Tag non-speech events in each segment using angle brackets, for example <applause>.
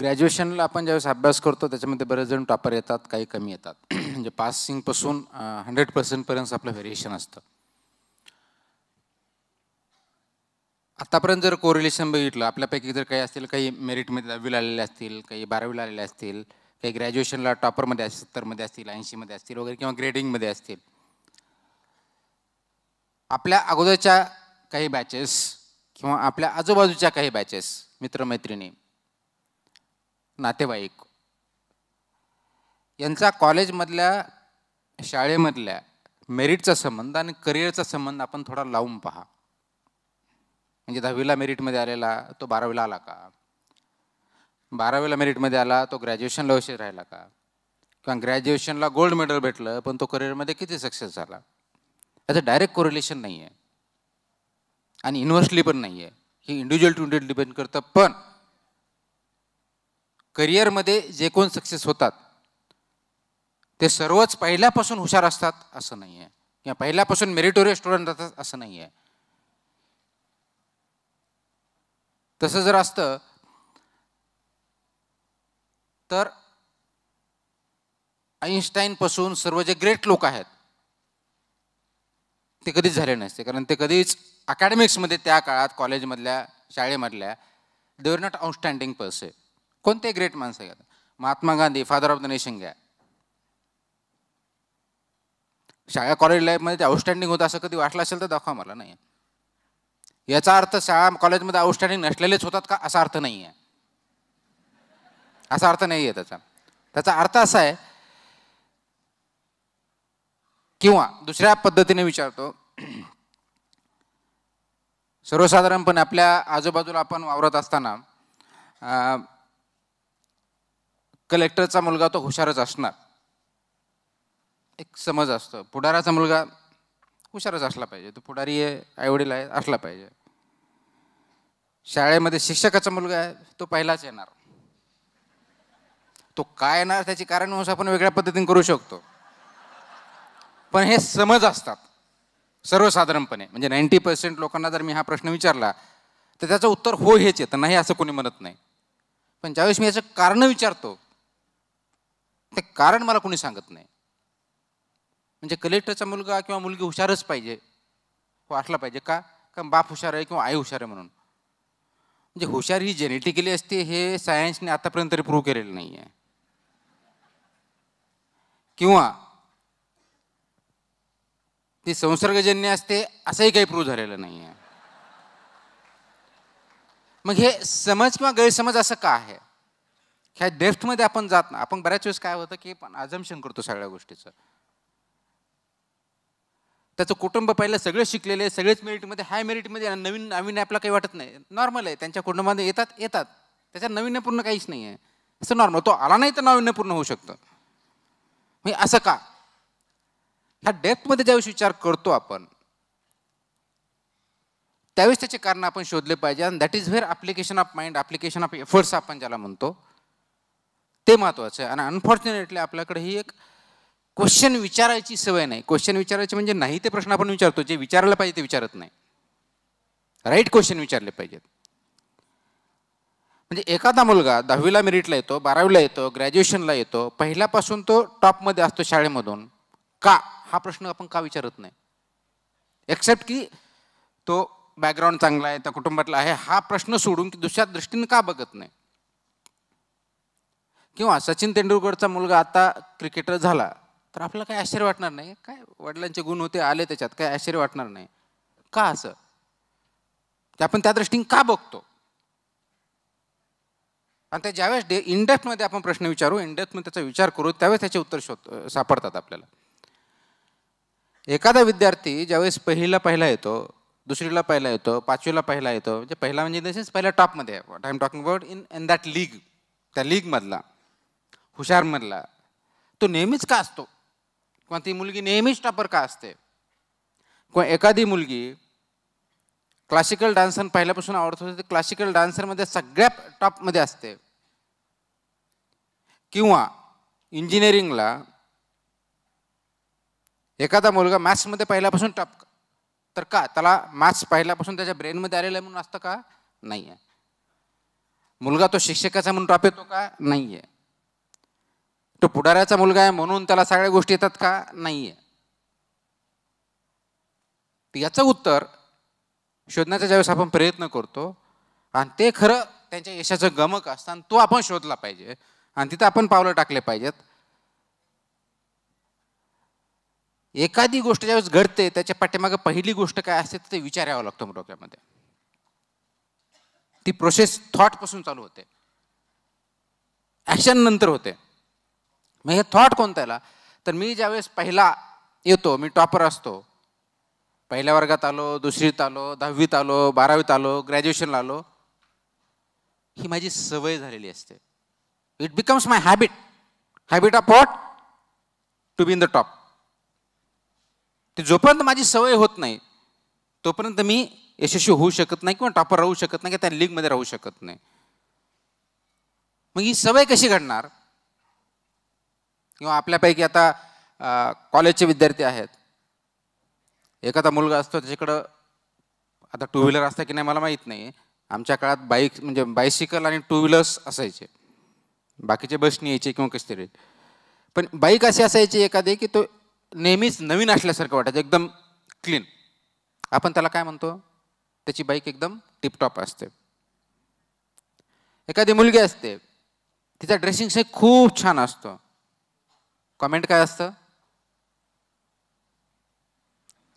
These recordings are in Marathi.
ग्रॅज्युएशनला आपण ज्यावेळेस अभ्यास करतो त्याच्यामध्ये बरेच जण टॉपर येतात काही कमी येतात <clears throat> म्हणजे पासिंगपासून हंड्रेड पर्सेंटपर्यंत आपलं व्हेरिएशन असतं आतापर्यंत जर कोरिलेशन बघितलं आपल्यापैकी जर काही असतील काही मेरिटमध्ये दहावीला आलेले असतील काही बारावीला आलेले असतील काही ग्रॅज्युएशनला टॉपरमध्ये असतील सत्तरमध्ये असतील ऐंशीमध्ये असतील वगैरे किंवा ग्रेडिंगमध्ये असतील आपल्या अगोदरच्या काही बॅचेस किंवा आपल्या आजूबाजूच्या काही बॅचेस मित्रमैत्रिणी नातेवाईक यांचा कॉलेजमधल्या शाळेमधल्या मेरिटचा संबंध आणि करिअरचा संबंध आपण थोडा लावून पहा म्हणजे दहावीला मेरिटमध्ये आलेला तो बारावीला आला का बारावीला मेरिटमध्ये आला तो ग्रॅज्युएशनला उशीर राहिला का किंवा ग्रॅज्युएशनला गोल्ड मेडल भेटलं पण तो करिअरमध्ये किती सक्सेस झाला याचं डायरेक्ट कोरिलेशन नाही आहे आणि इन्व्हर्सली पण नाही आहे हे इंडिव्हिज्युअल टू इंडिव्हिज्युअल डिपेंड करतं पण करिअरमध्ये जे कोण सक्सेस होतात ते सर्वच पहिल्यापासून हुशार असतात असं नाही आहे किंवा पहिल्यापासून मेरिटोरियस स्टुडंट असतात असं नाही आहे तसं जर असतं तर आईन्स्टाईनपासून सर्व जे ग्रेट लोक आहेत ते कधीच झाले नसते कारण ते कधीच अकॅडमिक्समध्ये त्या काळात कॉलेजमधल्या शाळेमधल्या they are not outstanding per se कोणते ग्रेट माणसं आहेत Mahatma Gandhi father of the nation घ्या शाळा कॉलेज लाईफमध्ये ते आउटस्टँडिंग होतं असं कधी वाटलं असेल तर दाखवा मला नाही याचा अर्थ शाळा कॉलेजमध्ये आउटस्टँडिंग नसलेलेच होतात का असा अर्थ नाही आहे असा अर्थ नाही आहे त्याचा त्याचा अर्थ असा आहे किंवा दुसऱ्या पद्धतीने विचारतो सर्वसाधारणपणे आपल्या आजूबाजूला आपण वावरत असताना कलेक्टरचा मुलगा तो हुशारच असणार एक समज असतो पुढाराचा मुलगा हुशारच असला पाहिजे तो पुढारी आहे आईवडील आहे असला पाहिजे शाळेमध्ये शिक्षकाचा मुलगा आहे तो पहिलाच येणार तो काय येणार त्याची कारणवंश आपण वेगळ्या पद्धतीने करू शकतो पण हे समज असतात सर्वसाधारणपणे म्हणजे नाईन्टी पर्सेंट लोकांना जर मी हा प्रश्न विचारला तर त्याचं उत्तर हो हेच येतं नाही असं कोणी म्हणत नाही पण ज्यावेळेस मी याचं कारण विचारतो ते कारण मला कोणी सांगत नाही म्हणजे कलेक्टरचा मुलगा किंवा मुलगी हुशारच पाहिजे असला पाहिजे का कारण बाप हुशार आहे किंवा आई हुशार आहे म्हणून म्हणजे हुशार ही जेनेटिकली असते हे सायन्सने आतापर्यंत तरी प्रूव्ह केलेलं नाही आहे किंवा ती संसर्गजन्य असते असंही काही प्रूव्ह झालेलं नाही आहे मग हे समज किंवा गैरसमज असं का आहे ह्या डेप्थमध्ये आपण जात ना आपण बऱ्याच वेळेस काय होतं की आपण आजमशन करतो सगळ्या गोष्टीचं त्याचं कुटुंब पहिलं सगळे शिकलेले सगळेच मेरिटमध्ये हाय मेरिटमध्ये नवीन नवीन आपला काही वाटत नाही नॉर्मल आहे त्यांच्या कुटुंबामध्ये येतात येतात त्याच्यात नवीन्यपूर्ण काहीच नाही आहे असं नॉर्मल तो आला नाही तर पूर्ण होऊ शकतं म्हणजे असं का ह्या डेप्थमध्ये ज्यावेळेस विचार करतो आपण त्यावेळेस त्याचे कारण आपण शोधले पाहिजे आणि that is where application of mind application of efforts आपण ज्याला म्हणतो ते महत्त्वाचं आहे आणि अनफॉर्च्युनेटली आपल्याकडे ही एक क्वेश्चन विचारायची सवय नाही क्वेश्चन विचारायचे म्हणजे नाही ते प्रश्न आपण विचारतो जे विचारायला पाहिजे ते विचारत नाही राईट क्वेश्चन विचारले पाहिजेत म्हणजे एखादा मुलगा दहावीला मेरिटला येतो बारावीला येतो ग्रॅज्युएशनला येतो पहिल्यापासून तो टॉपमध्ये असतो शाळेमधून का हा प्रश्न आपण का विचारत नाही एक्सेप्ट की तो बॅकग्राऊंड चांगला आहे त्या कुटुंबातला आहे हा प्रश्न सोडून की दुसऱ्या दृष्टीने का बघत नाही किंवा सचिन तेंडुलकरचा मुलगा आता क्रिकेटर झाला तर आपल्याला काय आश्चर्य वाटणार नाही काय वडिलांचे गुण होते आले त्याच्यात काय आश्चर्य वाटणार नाही का असं आपण त्या दृष्टीने का बघतो आणि त्या ज्यावेळेस डे इनडेप्थमध्ये आपण प्रश्न विचारू इनडेप्थमध्ये त्याचा विचार करू त्यावेळेस त्याचे उत्तर शोध सापडतात आपल्याला एखादा विद्यार्थी ज्यावेळेस पहिला पहिला येतो दुसरीला पहिला येतो पाचवीला पहिला येतो म्हणजे पहिला म्हणजे तसेच पहिल्या टॉपमध्ये I am talking about in in that league त्या लीगमधला हुशारमधला तो नेहमीच का असतो किंवा ती मुलगी नेहमीच टॉपर का असते किंवा एखादी मुलगी क्लासिकल डान्सर पहिल्यापासून आवडत होते तर क्लासिकल डान्सरमध्ये सगळ्या टॉपमध्ये असते किंवा इंजिनिअरिंगला एखादा मुलगा मॅथ्समध्ये पहिल्यापासून टॉप तर का त्याला मॅथ्स पहिल्यापासून त्याच्या ब्रेनमध्ये आलेलं म्हणून असतं का नाही आहे मुलगा तो शिक्षकाचा म्हणून टॉप येतो का नाही आहे तो पुढाऱ्याचा मुलगा आहे म्हणून त्याला सगळ्या गोष्टी येतात का नाहीये याचं उत्तर शोधण्याचा ज्यावेळेस आपण प्रयत्न करतो आणि ते खरं त्यांच्या यशाचं गमक असताना तो आपण शोधला पाहिजे आणि तिथं आपण पावलं टाकले पाहिजेत एखादी गोष्ट ज्यावेळेस घडते त्याच्या पाठीमागं पहिली गोष्ट काय असते ते विचार लागतं लागतो डोक्यामध्ये ती प्रोसेस थॉटपासून चालू होते ॲक्शन नंतर होते मग हे थॉट कोणता आला तर मी ज्यावेळेस पहिला येतो मी टॉपर असतो पहिल्या वर्गात आलो दुसरीत आलो दहावीत आलो बारावीत आलो ग्रॅज्युएशनला आलो ही माझी सवय झालेली असते it becomes my habit habit of pot to be in the top ते जोपर्यंत माझी सवय होत नाही तोपर्यंत मी यशस्वी होऊ शकत नाही किंवा टॉपर राहू शकत नाही किंवा त्या लीगमध्ये राहू शकत नाही मग ही सवय कशी घडणार किंवा आपल्यापैकी आता कॉलेजचे विद्यार्थी आहेत एखादा मुलगा असतो त्याच्याकडं आता टू व्हीलर असतं की नाही मला माहीत नाही आमच्या काळात बाईक म्हणजे बायसिकल आणि टू व्हीलर्स असायचे बाकीचे बसने यायचे किंवा कसे तरी पण बाईक अशी असायची एखादी की तो नेहमीच नवीन असल्यासारखं वाटायचं एकदम क्लीन आपण त्याला काय म्हणतो त्याची बाईक एकदम टिपटॉप असते एखादी मुलगी असते तिचा ड्रेसिंग सेन्स खूप छान असतो कमेंट काय असतं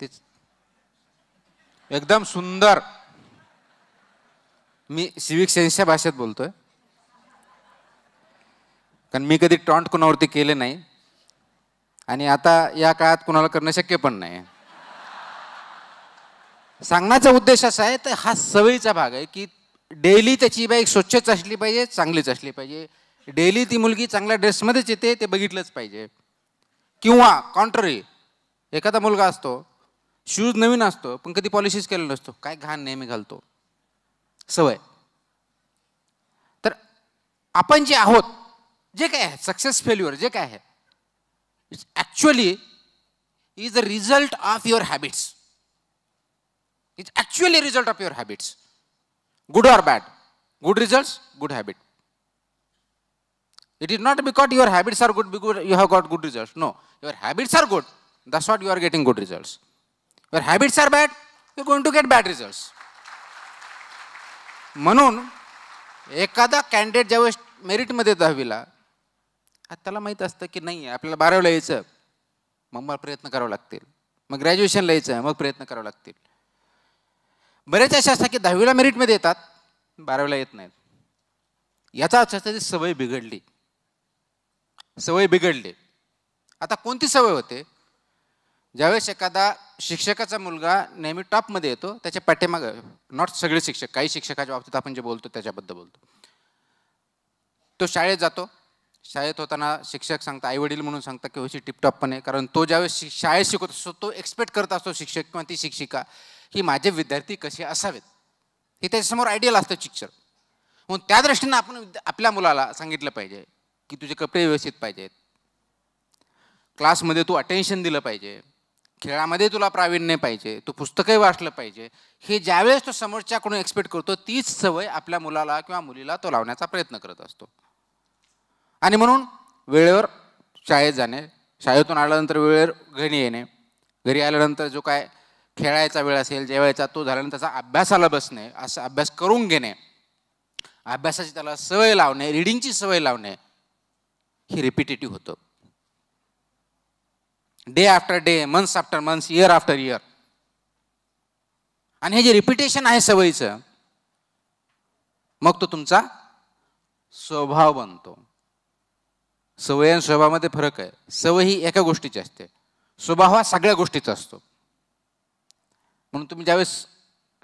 तेच एकदम सुंदर मी सिविक सेन्सच्या भाषेत बोलतोय कारण मी कधी टॉन्ट कोणावरती केले नाही आणि आता या काळात कोणाला करणं शक्य पण नाही सांगण्याचा उद्देश असा आहे तर हा सवयीचा भाग आहे की डेली त्याची बाईक स्वच्छच असली पाहिजे चांगलीच असली पाहिजे डेली ती मुलगी चांगल्या ड्रेसमध्येच येते ते बघितलंच पाहिजे किंवा कॉन्ट्ररी एखादा मुलगा असतो शूज नवीन असतो पण कधी पॉलिशीज केलेला नसतो काय घाण नेहमी घालतो सवय तर आपण जे आहोत जे काय आहे सक्सेस फेल्युअर जे काय आहे it's actually is a result of your habits it's actually result of your habits good or bad good result good habit It is not because your habits are good because you have got good results. No, your habits are good. That's what you are getting good results. Your habits are bad, you're going to get bad results. म्हणून एखादा कॅन्डिडेट ज्यावेळेस मेरिटमध्ये दहावीला त्याला माहीत असतं की नाही आपल्याला बारावीला यायचं मग मला प्रयत्न करावे लागतील मग ग्रॅज्युएशन यायचं मग प्रयत्न करावे लागतील बरेच असे असतात की दहावीला मेरिटमध्ये येतात बारावीला येत नाहीत याचा अर्थ सवय बिघडली सवय बिघडली आता कोणती सवय होते ज्यावेळेस एखादा शिक्षकाचा मुलगा नेहमी टॉपमध्ये येतो त्याच्या पाठीमागं नॉट सगळे शिक्षक काही शिक्षकाच्या बाबतीत आपण जे बोलतो त्याच्याबद्दल बोलतो तो शाळेत जातो शाळेत होताना शिक्षक सांगता वडील म्हणून सांगता की होशी टिपटॉप पण आहे कारण तो ज्यावेळेस शि शाळेत शिकवत असतो तो एक्सपेक्ट करत असतो शिक्षक किंवा ती शिक्षिका ही माझे विद्यार्थी कसे असावेत हे त्याच्यासमोर आयडियल असतं शिक्षक म्हणून त्या दृष्टीनं आपण आपल्या मुलाला सांगितलं पाहिजे की तुझे कपडे व्यवस्थित पाहिजेत क्लासमध्ये तू अटेन्शन दिलं पाहिजे खेळामध्ये तुला प्रावीण्य पाहिजे तू पुस्तकही वाचलं पाहिजे हे ज्यावेळेस तो समोरच्याकडून एक्सपेक्ट करतो तीच सवय आपल्या मुलाला किंवा मुलीला तो लावण्याचा प्रयत्न करत असतो आणि म्हणून वेळेवर शाळेत जाणे शाळेतून आल्यानंतर वेळेवर घरी येणे घरी आल्यानंतर जो काय खेळायचा वेळ असेल वेळेचा तो झाल्यानंतर त्याचा अभ्यासाला बसणे असं अभ्यास करून घेणे अभ्यासाची त्याला सवय लावणे रिडिंगची सवय लावणे हे रिपिटेटिव्ह होतं day after day months after months year after year आणि हे जे रिपिटेशन आहे सवयीचं मग तो तुमचा स्वभाव बनतो सवय आणि स्वभावामध्ये फरक आहे सवय ही एका गोष्टीची असते स्वभाव हा सगळ्या गोष्टीचा असतो म्हणून तुम्ही ज्यावेळेस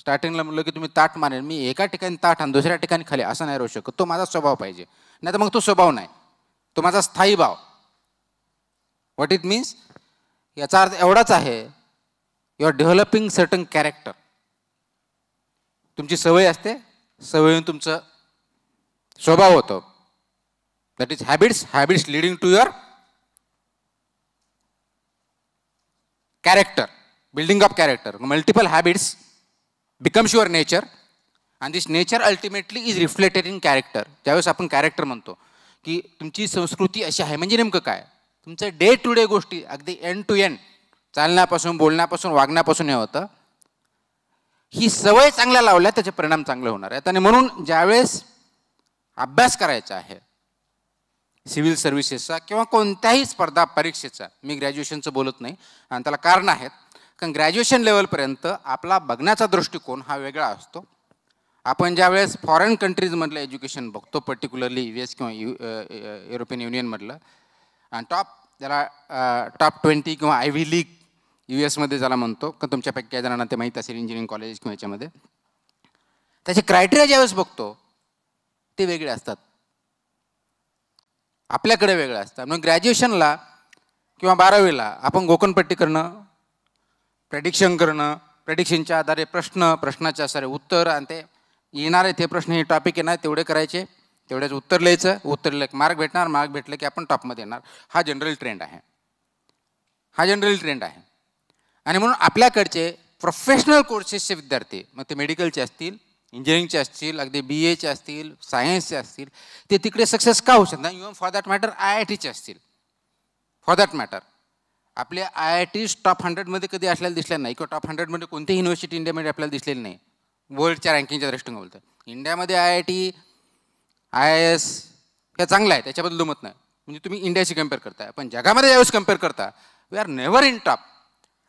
स्टार्टिंगला म्हणलं की तुम्ही ताट मारेल मी एका ठिकाणी ताट आणि दुसऱ्या ठिकाणी खाली असं नाही राहू शकत तो माझा स्वभाव पाहिजे नाही तर मग तो स्वभाव नाही तो माझा स्थायी भाव व्हॉट इट मीन्स याचा अर्थ एवढाच आहे you are developing certain character तुमची सवय असते सवयीन तुमचं स्वभाव होतो that is habits habits leading to your character building of character multiple habits becomes your nature and this nature ultimately is reflected in character ज्यावेळेस आपण कॅरेक्टर म्हणतो की तुमची संस्कृती अशी आहे म्हणजे नेमकं काय तुमचं डे टू डे गोष्टी अगदी एंड टू एंड चालण्यापासून बोलण्यापासून वागण्यापासून हे होतं ही सवय चांगल्या लावल्या त्याचे परिणाम चांगले होणार आहेत आणि म्हणून ज्यावेळेस अभ्यास करायचा आहे सिव्हिल सर्व्हिसेसचा किंवा कोणत्याही स्पर्धा परीक्षेचा मी ग्रॅज्युएशनचं बोलत नाही आणि त्याला कारण आहेत कारण ग्रॅज्युएशन लेवलपर्यंत आपला बघण्याचा दृष्टिकोन हा वेगळा असतो आपण ज्यावेळेस फॉरेन कंट्रीजमधलं एज्युकेशन बघतो पर्टिक्युलरली यू एस किंवा यु युरोपियन युनियनमधलं आणि टॉप ज्याला टॉप ट्वेंटी किंवा आय व्ही लीग यू एसमध्ये ज्याला म्हणतो का तुमच्यापैकी काही जणांना ते माहीत असेल इंजिनिअरिंग कॉलेज किंवा याच्यामध्ये त्याचे क्रायटेरिया ज्यावेळेस बघतो ते वेगळे असतात आपल्याकडे वेगळं असतात म्हणून ग्रॅज्युएशनला किंवा बारावीला आपण गोकणपट्टी करणं प्रेडिक्शन करणं प्रेडिक्शनच्या आधारे प्रश्न प्रश्नाच्या आधारे उत्तर आणि ते येणार आहे ते प्रश्न हे टॉपिक येणार तेवढे करायचे तेवढ्याच उत्तर लिहायचं उत्तर लिहिलं मार्क भेटणार मार्क भेटलं की आपण टॉपमध्ये येणार हा जनरल ट्रेंड आहे हा जनरल ट्रेंड आहे आणि म्हणून आपल्याकडचे प्रोफेशनल कोर्सेसचे विद्यार्थी मग ते मेडिकलचे असतील इंजिनिअरिंगचे असतील अगदी बी एचे असतील सायन्सचे असतील ते तिकडे सक्सेस का होऊ शकतात even for that matter I I टीचे असतील फॉर दॅट मॅटर आपले आय आय टीज टॉप हंड्रेडमध्ये कधी असल्याला दिसल्या नाही किंवा टॉप हंड्रेडमध्ये कोणतीही युनिव्हर्सिटी इंडियामध्ये आपल्याला दिसलेली नाही वर्ल्डच्या रँकिंगच्या दृष्टीनं बोलतो इंडियामध्ये I I T I S हे चांगलं आहे त्याच्याबद्दल दुमत नाही म्हणजे तुम्ही इंडियाशी कम्पेअर करताय पण जगामध्ये ज्यावेळेस कम्पेअर करता we are never in top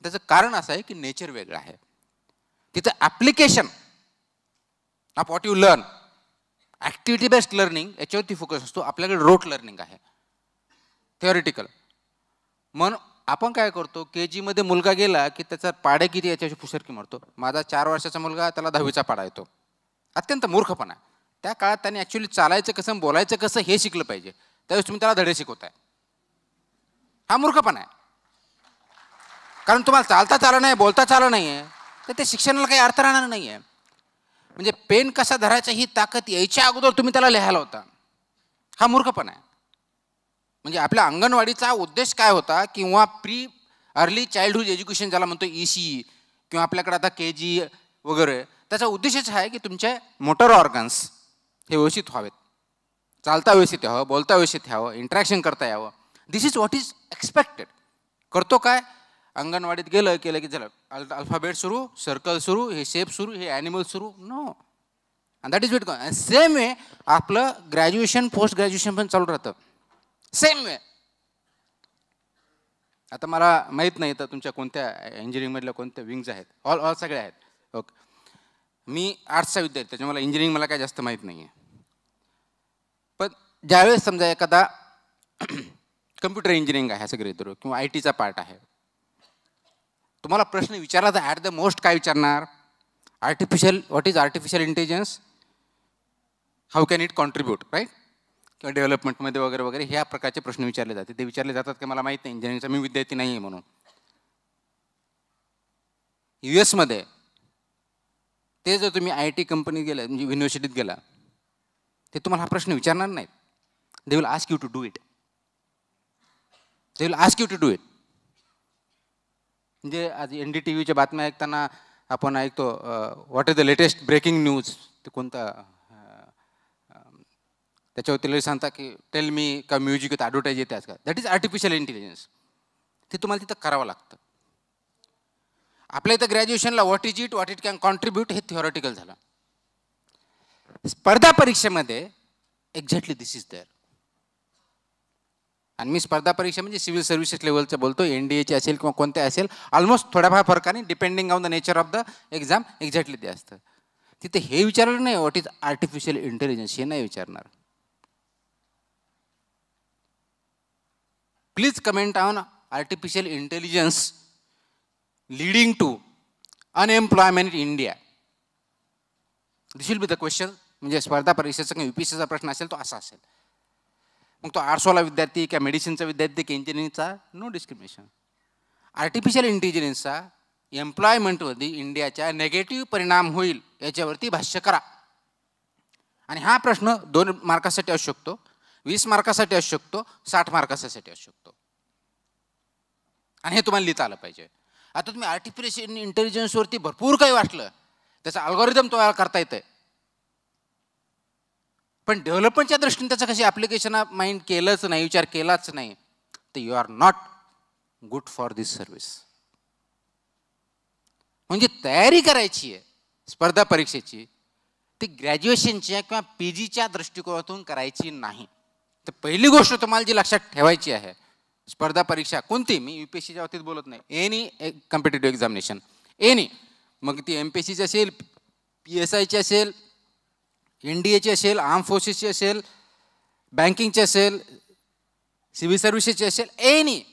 त्याचं कारण असं आहे की नेचर वेगळं आहे तिचं application of what you learn activity based learning याच्यावरती फोकस असतो आपल्याकडे रोट लर्निंग आहे थिअरिटिकल म्हणून आपण काय करतो के जीमध्ये मुलगा गेला की त्याचा पाड्या किती याच्याशी फुसरकी मारतो माझा चार वर्षाचा मुलगा त्याला दहावीचा पाडा येतो अत्यंत मूर्खपणा त्या काळात त्याने ॲक्च्युली चालायचं कसं बोलायचं कसं हे शिकलं पाहिजे त्यावेळेस तुम्ही त्याला धडे शिकवताय हा मूर्खपणा आहे कारण तुम्हाला चालता चाललं नाही बोलता चाललं नाही आहे तर ते शिक्षणाला काही अर्थ राहणार नाही आहे म्हणजे पेन कसा धरायचा ही ताकद यायच्या अगोदर तुम्ही त्याला लिहायला होता हा मूर्खपणा आहे म्हणजे आपल्या अंगणवाडीचा उद्देश काय होता किंवा प्री अर्ली चाइल्डहूड एज्युकेशन ज्याला म्हणतो ई e सी e, किंवा आपल्याकडे आता के जी वगैरे त्याचा उद्देशच आहे की तुमचे मोटर ऑर्गन्स हे व्यवस्थित व्हावेत चालता व्यवस्थित यावं बोलता व्यवस्थित यावं इंटरॅक्शन करता यावं this is what is expected करतो काय अंगणवाडीत गेलं केलं की चला अल अल्फाबेट सुरू सर्कल सुरू हे शेप सुरू हे ॲनिमल सुरू no that is wait same way आपलं ग्रॅज्युएशन पोस्ट ग्रॅज्युएशन पण चालू राहतं सेम वे आता मला माहीत नाही तर तुमच्या कोणत्या इंजिनिअरिंगमधल्या कोणत्या विंग्ज आहेत ऑल ऑल सगळ्या आहेत ओके मी आर्ट्सचा विद्यार्थी त्याच्या मला इंजिनिअरिंग मला काय जास्त माहीत नाही आहे पण ज्यावेळेस समजा एखादा कम्प्युटर <clears throat> इंजिनिअरिंग आहे सगळे गृहित किंवा आय टीचा पार्ट आहे तुम्हाला प्रश्न विचारला तर ॲट द मोस्ट काय विचारणार artificial what is artificial intelligence how can it contribute right डेव्हलपमेंटमध्ये वगैरे वगैरे ह्या प्रकारचे प्रश्न विचारले जाते ते विचारले जातात की मला माहीत नाही इंजिनिअरिंगचा मी विद्यार्थी नाही आहे म्हणून यू एसमध्ये ते जर तुम्ही आय टी कंपनीत गेला म्हणजे युनिव्हर्सिटीत गेला ते तुम्हाला हा प्रश्न विचारणार नाहीत they will ask you to do it they will ask you to do it म्हणजे आज एन डी टी व्हीच्या बातम्या ऐकताना आपण ऐकतो what is the latest breaking news ते कोणता त्याच्यावरती लगेच सांगता की टेल मी का म्युझिक येतं ॲडव्हर्टाईज येते आज का दॅट इज आर्टिफिशियल इंटेलिजन्स ते तुम्हाला तिथं करावं लागतं आपल्या इथं ग्रॅज्युएशनला what is it what it can contribute हे थिओरॉटिकल झालं स्पर्धा परीक्षेमध्ये एक्झॅक्टली दिस इज देअर आणि मी स्पर्धा परीक्षा म्हणजे सिव्हिल सर्व्हिसेस लेवलचं बोलतो एन डी एची असेल किंवा कोणत्या असेल ऑलमोस्ट थोड्याफार फरकाने depending on the nature of the exam exactly ते असतं तिथे हे विचारलं नाही व्हॉट इज आर्टिफिशियल इंटेलिजन्स हे नाही विचारणार प्लीज कमेंट ना artificial intelligence leading to unemployment in India this will be the question म्हणजे स्पर्धा परीक्षेचा किंवा यू पी सीचा प्रश्न असेल तो असा असेल मग तो आर्ट्सवाला विद्यार्थी किंवा मेडिसिनचा विद्यार्थी की इंजिनिअरिंगचा नो डिस्क्रिमिनेशन आर्टिफिशियल इंटेलिजन्सचा एम्प्लॉयमेंटवरती इंडियाच्या नेगेटिव्ह परिणाम होईल याच्यावरती भाष्य करा आणि हा प्रश्न दोन मार्कासाठी असू शकतो वीस मार्कासाठी असू शकतो साठ मार्कासाठी असू शकतो आणि हे तुम्हाला लिहिता आलं पाहिजे आता तुम्ही आर्टिफिशियल इंटेलिजन्सवरती भरपूर काही वाटलं त्याचा अल्गोरिदम तयार करता येतं पण डेव्हलपमेंटच्या दृष्टीने त्याचं कशी ॲप्लिकेशन माइंड केलंच नाही विचार केलाच नाही तर you are not good for this service म्हणजे तयारी करायची आहे स्पर्धा परीक्षेची ती ग्रॅज्युएशनच्या किंवा पी जीच्या दृष्टिकोनातून करायची नाही तर पहिली गोष्ट तुम्हाला जी लक्षात ठेवायची आहे स्पर्धा परीक्षा कोणती मी यू पी एस सीच्या बाबतीत बोलत नाही एनी कम्पिटेटिव्ह एक्झामिनेशन एनी मग ती एम पी एस सीची असेल पी एस आयची असेल एन डी एची असेल आर्म फोर्सेसची असेल बँकिंगची असेल सिव्हिल सर्व्हिसेसची असेल एनी e.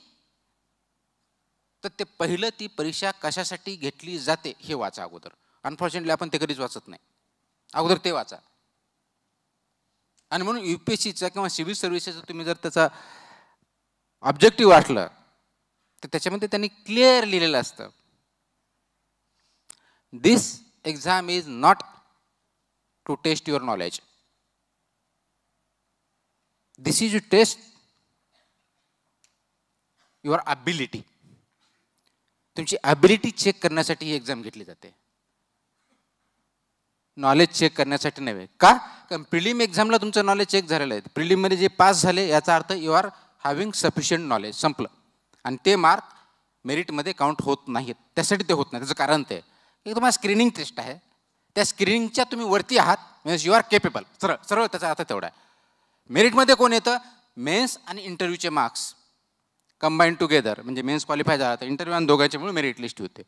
तर ते पहिलं ती परीक्षा कशासाठी घेतली जाते हे वाचा अगोदर अनफॉर्च्युनेटली आपण ते कधीच वाचत नाही अगोदर ते वाचा आणि म्हणून यू पी एस सीचा किंवा सिव्हिल सर्व्हिसेसचा तुम्ही जर त्याचा ऑब्जेक्टिव्ह वाटलं तर त्याच्यामध्ये त्यांनी क्लिअर लिहिलेलं असतं this exam is not to test your knowledge this is you test your ability तुमची ॲबिलिटी चेक करण्यासाठी ही एक्झाम घेतली जाते नॉलेज चेक करण्यासाठी नव्हे का कारण प्रिलिम एक्झामला तुमचं नॉलेज चेक झालेलं आहे प्रिलिममध्ये जे पास झाले याचा अर्थ you are having sufficient knowledge संपलं आणि ते मार्क मेरिटमध्ये काउंट होत नाहीत त्यासाठी ते होत नाही त्याचं कारण ते एक तुम्हाला स्क्रीनिंग टेस्ट आहे त्या स्क्रीनिंगच्या तुम्ही वरती आहात मीन्स यू आर केपेबल सरळ सरळ त्याचा अर्थ तेवढा आहे मेरिटमध्ये कोण येतं मेन्स आणि इंटरव्ह्यूचे मार्क्स कंबाईन टुगेदर म्हणजे मेन्स क्वालिफाय झाला तर इंटरव्ह्यू आणि दोघांच्यामुळे मेरिट लिस्ट होते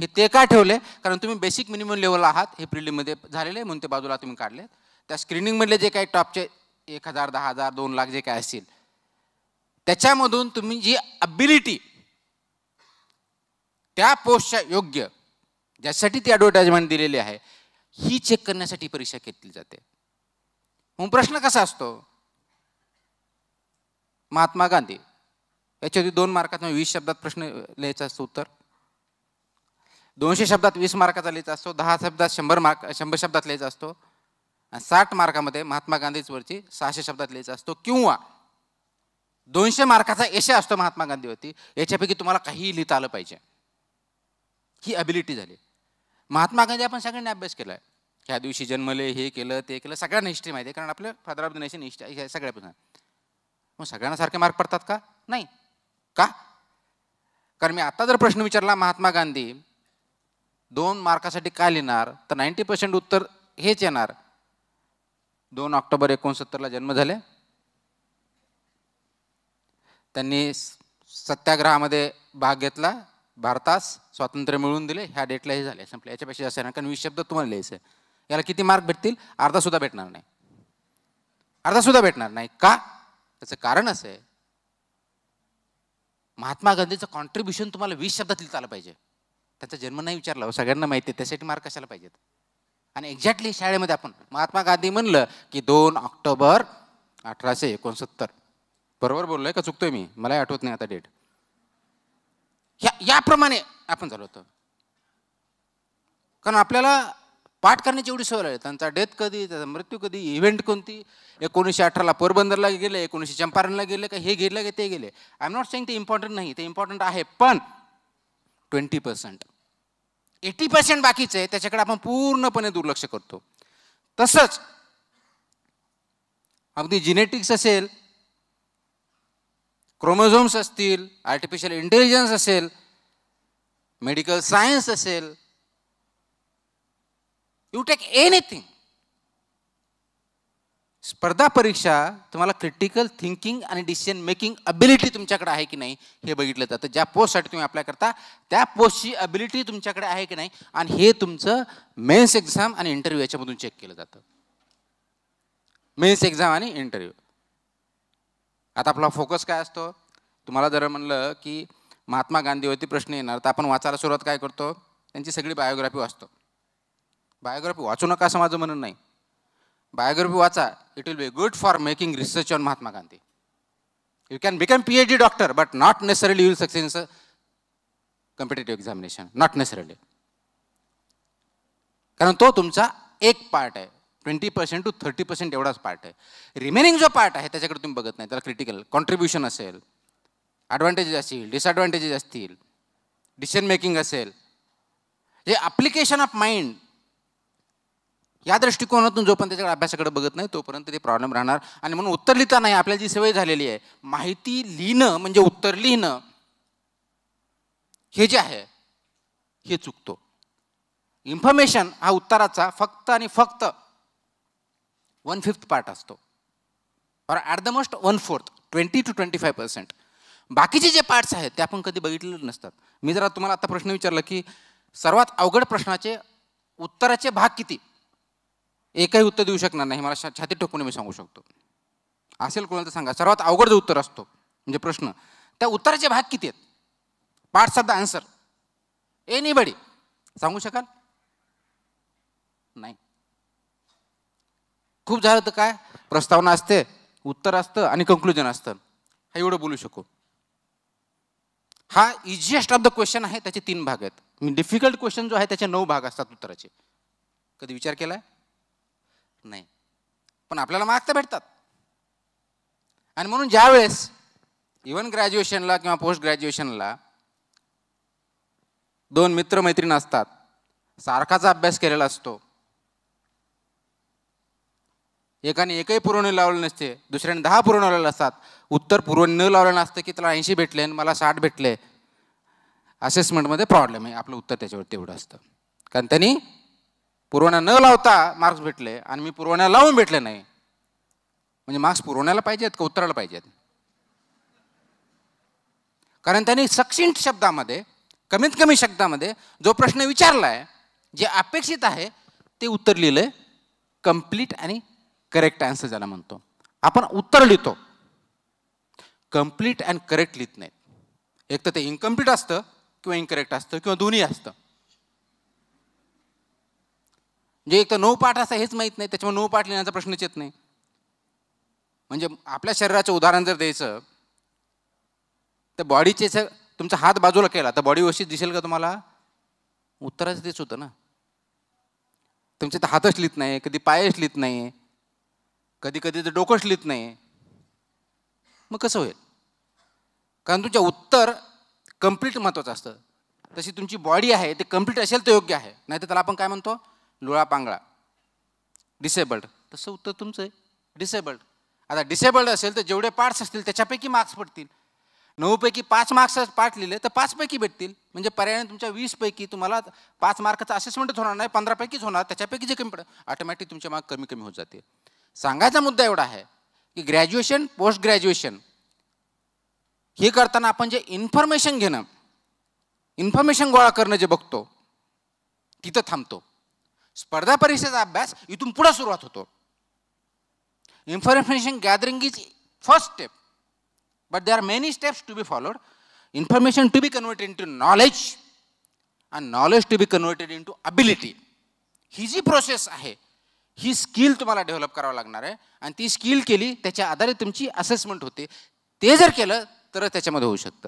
हे ते का ठेवले कारण तुम्ही बेसिक मिनिमम लेवल आहात हे प्रिलिममध्ये झालेले म्हणून ते बाजूला तुम्ही काढले त्या स्क्रीनिंगमधले जे काही टॉपचे एक हजार दहा हजार दोन लाख जे काय असतील त्याच्यामधून तुम्ही जी अबिलिटी त्या पोस्टच्या योग्य ज्यासाठी ती ॲडव्हर्टाइजमेंट दिलेली आहे ही चेक करण्यासाठी परीक्षा घेतली जाते मग प्रश्न कसा असतो महात्मा गांधी याच्या दोन मार्कात वीस शब्दात प्रश्न लिहायचा असतो उत्तर दोनशे शब्दात वीस मार्काचा लिहायचा असतो दहा शब्दात शंभर मार्क शंभर शब्दात लिहायचा असतो आणि साठ मार्कामध्ये महात्मा गांधीजवरची सहाशे शब्दात लिहायचा असतो किंवा दोनशे मार्काचा एशे असतो महात्मा गांधीवरती याच्यापैकी तुम्हाला काहीही लिहिता आलं पाहिजे ही अबिलिटी झाली महात्मा गांधी आपण सगळ्यांनी अभ्यास केला आहे ह्या दिवशी जन्मले हे केलं ते केलं सगळ्यांना हिस्ट्री माहिती आहे कारण आपलं father of the nation history सगळ्यापासून मग सगळ्यांना सारखे मार्क पडतात का नाही का कारण मी आता जर प्रश्न विचारला महात्मा गांधी दोन मार्कासाठी काय लिहिणार तर नाईन्टी पर्सेंट उत्तर हेच येणार दोन ऑक्टोबर एकोणसत्तरला जन्म झाले त्यांनी सत्याग्रहामध्ये भाग घेतला भारतास स्वातंत्र्य मिळवून दिले ह्या डेटला हे झाले संपले याच्यापेक्षा जास्त येणार कारण वीस शब्द तुम्हाला लिहायचे याला किती मार्क भेटतील अर्धा सुद्धा भेटणार नाही अर्धा सुद्धा भेटणार नाही का त्याचं कारण असं आहे महात्मा गांधीचं कॉन्ट्रीब्युशन तुम्हाला वीस शब्दात लिहिता आलं पाहिजे त्याचा जन्म नाही विचारला हो, सगळ्यांना माहिती आहे त्यासाठी मार्क कशाला पाहिजेत आणि एक्झॅक्टली शाळेमध्ये आपण महात्मा गांधी म्हणलं की दोन ऑक्टोबर अठराशे एकोणसत्तर बरोबर बोललोय का चुकतोय मी मलाही आठवत नाही आता डेट या याप्रमाणे आपण झालो होतो कारण आपल्याला पाठ करण्याची एवढी सवय आहे त्यांचा डेथ कधी त्याचा मृत्यू कधी इव्हेंट कोणती एकोणीसशे अठराला पोरबंदरला गेले एकोणीसशे चंपारणला गेले का हे गेलं का ते गेले आय एम नॉट सेंग ते इम्पॉर्टंट नाही ते इम्पॉर्टंट आहे पण ट्वेंटी पर्सेंट एटी पर्सेंट बाकीचे त्याच्याकडे आपण पूर्णपणे दुर्लक्ष करतो तसंच अगदी जिनेटिक्स असेल क्रोमोझोम्स असतील आर्टिफिशियल इंटेलिजन्स असेल मेडिकल सायन्स असेल यू टेक एनिथिंग स्पर्धा परीक्षा तुम्हाला क्रिटिकल थिंकिंग आणि डिसिजन मेकिंग अबिलिटी तुमच्याकडे आहे की नाही हे बघितलं जातं ज्या पोस्टसाठी तुम्ही अप्लाय करता त्या पोस्टची अबिलिटी तुमच्याकडे आहे की नाही आणि हे तुमचं मेन्स एक्झाम आणि इंटरव्ह्यू याच्यामधून चेक केलं जातं मेन्स एक्झाम आणि इंटरव्ह्यू आता आपला फोकस काय असतो तुम्हाला जर म्हणलं की महात्मा गांधीवरती प्रश्न येणार तर आपण वाचायला सुरुवात काय करतो त्यांची सगळी बायोग्राफी वाचतो बायोग्राफी वाचू नका असं माझं म्हणणं नाही बायोग्राफी वाचा it will be good for making research on Mahatma Gandhi you can become P H D doctor but not necessarily you will success in competitive examination not necessarily कारण तो तुमचा एक पार्ट आहे twenty percent to thirty percent एवढाच पार्ट आहे रिमेनिंग जो पार्ट आहे त्याच्याकडे तुम्ही बघत नाही त्याला क्रिटिकल कॉन्ट्रीब्युशन असेल ॲडव्हान्टेजेस असतील डिसॲडव्हान्टेजेस असतील डिसिजन मेकिंग असेल जे ॲप्लिकेशन ऑफ माइंड या दृष्टिकोनातून जोपर्यंत त्याच्याकडे अभ्यासाकडे बघत नाही तोपर्यंत ते प्रॉब्लेम राहणार आणि म्हणून उत्तर लिहिता नाही आपल्याला जी सवय झालेली आहे माहिती लिहिणं म्हणजे उत्तर लिहिणं हे जे आहे हे चुकतो इन्फॉर्मेशन हा उत्तराचा फक्त आणि फक्त वन फिफ्थ पार्ट असतो और at the most one fourth twenty to twenty five percent बाकीचे जे पार्ट्स आहेत ते आपण कधी बघितलेले नसतात मी जरा तुम्हाला आता प्रश्न विचारला की सर्वात अवघड प्रश्नाचे उत्तराचे भाग किती एकही उत्तर देऊ शकणार नाही मला छाती ठोकून मी सांगू शकतो असेल कोणाचं सांगा सर्वात अवघड जो उत्तर असतो म्हणजे प्रश्न त्या उत्तराचे भाग किती आहेत part of the answer anybody body सांगू शकाल नाही खूप झालं तर काय प्रस्तावना असते उत्तर असतं आणि कन्क्लुजन असतं हा एवढं बोलू शकू हा इझिएस्ट ऑफ द क्वेश्चन आहे त्याचे तीन भाग आहेत मी डिफिकल्ट क्वेश्चन जो आहे त्याचे नऊ भाग असतात उत्तराचे कधी विचार आहे नाही पण आपल्याला मार्क तर भेटतात आणि म्हणून ज्यावेळेस इवन ग्रॅज्युएशनला किंवा पोस्ट ग्रॅज्युएशनला दोन मित्रमैत्रीण असतात सारखाच अभ्यास केलेला असतो एकाने एकही पुरवणी लावले नसते दुसऱ्याने दहा पुरवणी लावलेले असतात उत्तर पुरवणी न लावलं नसतं की त्याला ऐंशी भेटले आणि मला साठ भेटले असेसमेंटमध्ये प्रॉब्लेम आहे आपलं उत्तर त्याच्यावर तेवढं असतं कारण त्यांनी पुरवण्या न लावता मार्क्स भेटले आणि मी पुरवण्या लावून भेटले नाही म्हणजे मार्क्स पुरवण्याला पाहिजेत का उत्तराला पाहिजेत कारण त्यांनी सक्षिण शब्दामध्ये कमीत कमी शब्दामध्ये जो प्रश्न विचारला आहे जे अपेक्षित आहे ते उत्तर लिहिलंय कम्प्लीट आणि करेक्ट आन्सर ज्याला म्हणतो आपण उत्तर लिहितो कम्प्लीट अँड करेक्ट लिहित नाहीत एक तर ते इनकम्प्लीट असतं किंवा इनकरेक्ट असतं किंवा दोन्ही असतं जे म्हणजे एक तर नऊ पाठ असा हेच माहीत नाही त्याच्यामुळे नऊ पाठ लिहिण्याचा प्रश्नच येत नाही म्हणजे आपल्या शरीराचं उदाहरण जर द्यायचं तर बॉडीचे तुमचा हात बाजूला केला तर बॉडी व्यवस्थित दिसेल का तुम्हाला उत्तराचं तेच होतं ना तुमचे तर हातच लिहित नाही कधी पायच लिहित नाही कधी कधी तर डोकंच लिहित नाही मग कसं होईल कारण तुमच्या उत्तर कम्प्लीट महत्त्वाचं असतं तशी तुमची बॉडी आहे ते कम्प्लीट असेल तर योग्य आहे नाहीतर त्याला आपण काय म्हणतो लोळा पांगळा डिसेबल्ड तसं उत्तर तुमचं आहे डिसेबल्ड आता डिसेबल्ड असेल तर जेवढे पार्ट्स असतील त्याच्यापैकी मार्क्स पडतील नऊपैकी पाच मार्क्स पार्ट लिहिले तर पाचपैकी भेटतील म्हणजे पर्याय तुमच्या वीसपैकी तुम्हाला पाच मार्कचं असेसमेंटच होणार नाही पंधरापैकीच होणार त्याच्यापैकी जे कमी पड ऑटोमॅटिक तुमचे मार्क कमी कमी होत जातील सांगायचा मुद्दा एवढा आहे की ग्रॅज्युएशन पोस्ट ग्रॅज्युएशन हे करताना आपण जे इन्फॉर्मेशन घेणं इन्फॉर्मेशन गोळा करणं जे बघतो तिथं थांबतो स्पर्धा परीक्षेचा अभ्यास इथून पुढे सुरुवात होतो information gathering is first step but there are many steps to be followed information to be converted into knowledge and knowledge to be converted into ability ही जी प्रोसेस आहे ही स्किल तुम्हाला डेव्हलप करावं लागणार आहे आणि ती स्किल केली त्याच्या आधारे तुमची असेसमेंट होते ते जर केलं तर त्याच्यामध्ये होऊ शकतं